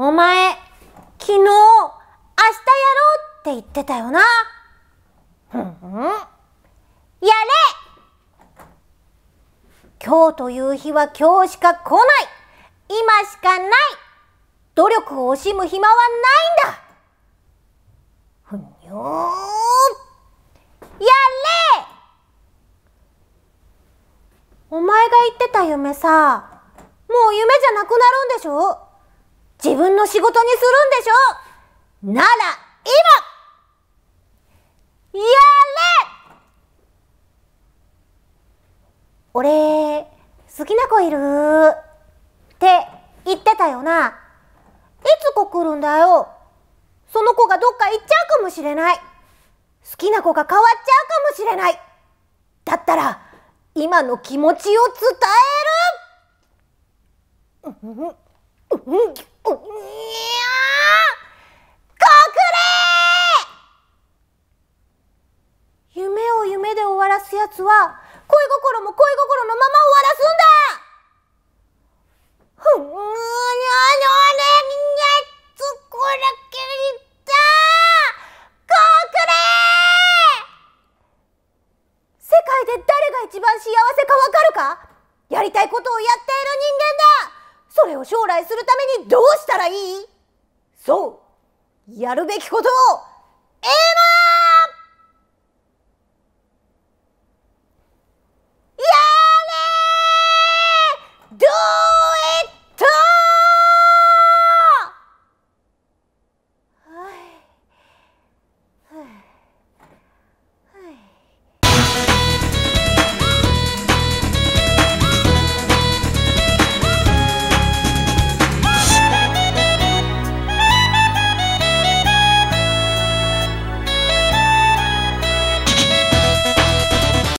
お前、昨日、明日やろうって言ってたよな。ふんふん。やれ今日という日は今日しか来ない今しかない努力を惜しむ暇はないんだふにょーやれお前が言ってた夢さ、もう夢じゃなくなるんでしょ自分の仕事にするんでしょなら今やれ俺、好きな子いるって言ってたよな。いつ子来るんだよ。その子がどっか行っちゃうかもしれない。好きな子が変わっちゃうかもしれない。だったら、今の気持ちを伝えるうん、うん、うん。らすやつは恋心も恋心のまま終わらすんだふんにゃにゃにゃつこらけりたこくれ世界で誰が一番幸せかわかるかやりたいことをやっている人間だそれを将来するためにどうしたらいいそうやるべきことを